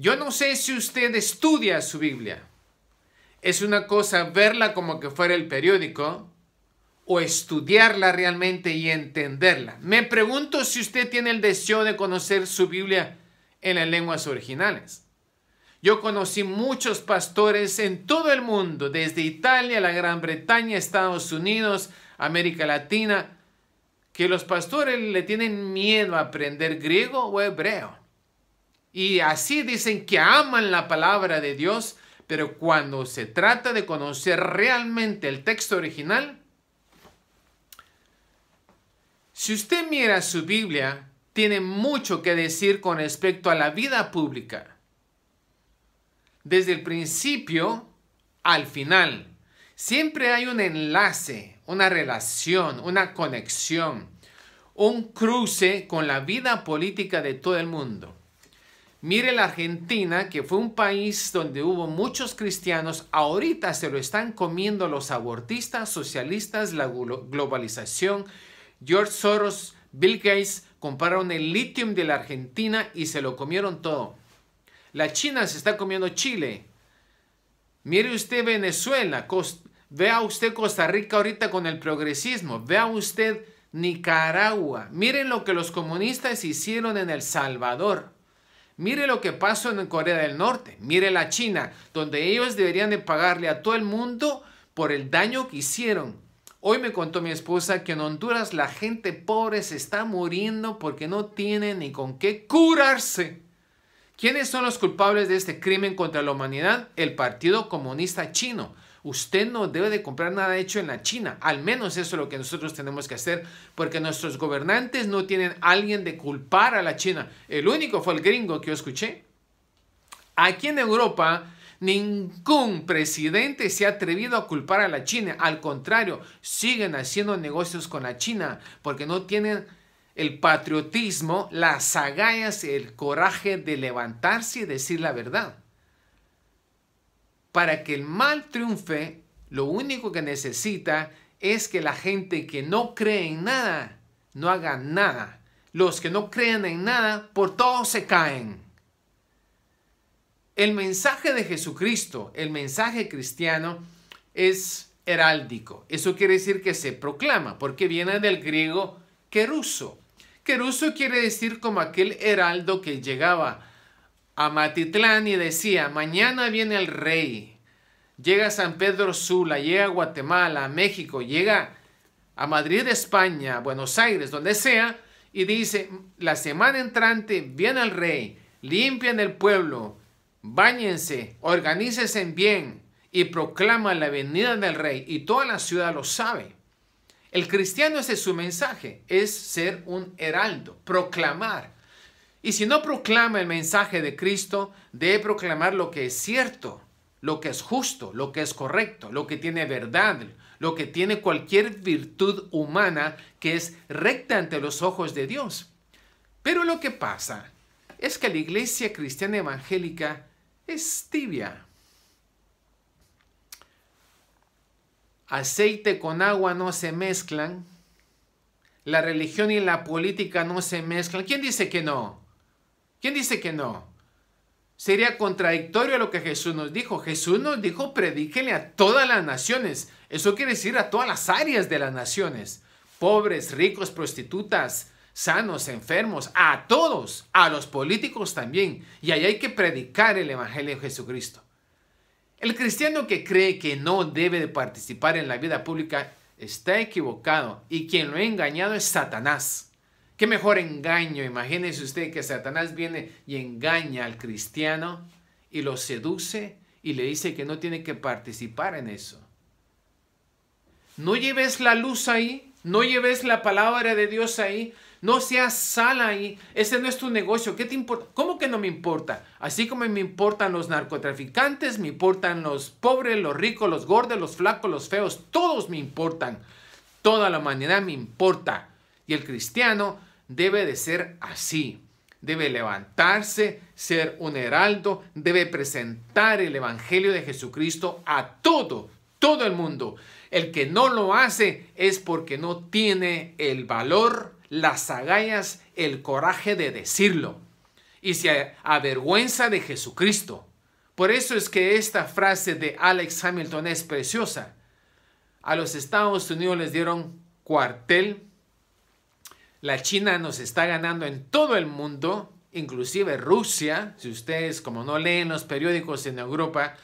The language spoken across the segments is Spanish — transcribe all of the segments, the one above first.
Yo no sé si usted estudia su Biblia. Es una cosa verla como que fuera el periódico o estudiarla realmente y entenderla. Me pregunto si usted tiene el deseo de conocer su Biblia en las lenguas originales. Yo conocí muchos pastores en todo el mundo, desde Italia, la Gran Bretaña, Estados Unidos, América Latina, que los pastores le tienen miedo a aprender griego o hebreo. Y así dicen que aman la palabra de Dios, pero cuando se trata de conocer realmente el texto original, si usted mira su Biblia, tiene mucho que decir con respecto a la vida pública. Desde el principio al final, siempre hay un enlace, una relación, una conexión, un cruce con la vida política de todo el mundo. Mire la Argentina, que fue un país donde hubo muchos cristianos, ahorita se lo están comiendo los abortistas, socialistas, la globalización. George Soros, Bill Gates compraron el litio de la Argentina y se lo comieron todo. La China se está comiendo Chile. Mire usted Venezuela, vea usted Costa Rica ahorita con el progresismo, vea usted Nicaragua. Miren lo que los comunistas hicieron en El Salvador. Mire lo que pasó en Corea del Norte, mire la China, donde ellos deberían de pagarle a todo el mundo por el daño que hicieron. Hoy me contó mi esposa que en Honduras la gente pobre se está muriendo porque no tiene ni con qué curarse. ¿Quiénes son los culpables de este crimen contra la humanidad? El Partido Comunista Chino. Usted no debe de comprar nada hecho en la China. Al menos eso es lo que nosotros tenemos que hacer, porque nuestros gobernantes no tienen a alguien de culpar a la China. El único fue el gringo que yo escuché. Aquí en Europa, Ningún presidente se ha atrevido a culpar a la China. Al contrario, siguen haciendo negocios con la China porque no tienen el patriotismo, las agallas, el coraje de levantarse y decir la verdad. Para que el mal triunfe, lo único que necesita es que la gente que no cree en nada, no haga nada. Los que no creen en nada, por todo se caen. El mensaje de Jesucristo, el mensaje cristiano, es heráldico. Eso quiere decir que se proclama, porque viene del griego queruso, Queruso quiere decir como aquel heraldo que llegaba a Matitlán y decía, mañana viene el rey. Llega a San Pedro Sula, llega a Guatemala, a México, llega a Madrid, España, Buenos Aires, donde sea, y dice, la semana entrante viene el rey, limpian el pueblo, Báñense, en bien y proclama la venida del rey y toda la ciudad lo sabe. El cristiano ese es su mensaje, es ser un heraldo, proclamar. Y si no proclama el mensaje de Cristo, debe proclamar lo que es cierto, lo que es justo, lo que es correcto, lo que tiene verdad, lo que tiene cualquier virtud humana que es recta ante los ojos de Dios. Pero lo que pasa es que la iglesia cristiana evangélica es tibia, aceite con agua no se mezclan, la religión y la política no se mezclan. ¿Quién dice que no? ¿Quién dice que no? Sería contradictorio a lo que Jesús nos dijo. Jesús nos dijo, predíquenle a todas las naciones. Eso quiere decir a todas las áreas de las naciones. Pobres, ricos, prostitutas, sanos, enfermos, a todos, a los políticos también. Y ahí hay que predicar el Evangelio de Jesucristo. El cristiano que cree que no debe de participar en la vida pública está equivocado y quien lo ha engañado es Satanás. ¿Qué mejor engaño? Imagínese usted que Satanás viene y engaña al cristiano y lo seduce y le dice que no tiene que participar en eso. No lleves la luz ahí, no lleves la palabra de Dios ahí. No seas sal ahí. Ese no es tu negocio. ¿Qué te importa? ¿Cómo que no me importa? Así como me importan los narcotraficantes, me importan los pobres, los ricos, los gordos, los flacos, los feos. Todos me importan. Toda la humanidad me importa. Y el cristiano debe de ser así. Debe levantarse, ser un heraldo, debe presentar el Evangelio de Jesucristo a todo todo el mundo. El que no lo hace es porque no tiene el valor, las agallas, el coraje de decirlo. Y se avergüenza de Jesucristo. Por eso es que esta frase de Alex Hamilton es preciosa. A los Estados Unidos les dieron cuartel. La China nos está ganando en todo el mundo, inclusive Rusia. Si ustedes, como no leen los periódicos en Europa,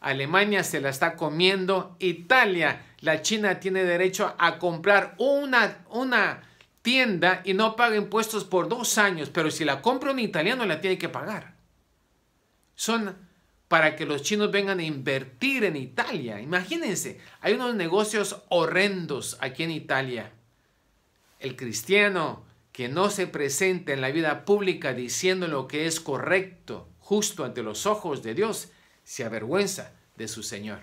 Alemania se la está comiendo. Italia, la China tiene derecho a comprar una, una tienda y no paga impuestos por dos años, pero si la compra un italiano la tiene que pagar. Son para que los chinos vengan a invertir en Italia. Imagínense, hay unos negocios horrendos aquí en Italia. El cristiano que no se presenta en la vida pública diciendo lo que es correcto, justo ante los ojos de Dios, se avergüenza de su Señor.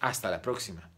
Hasta la próxima.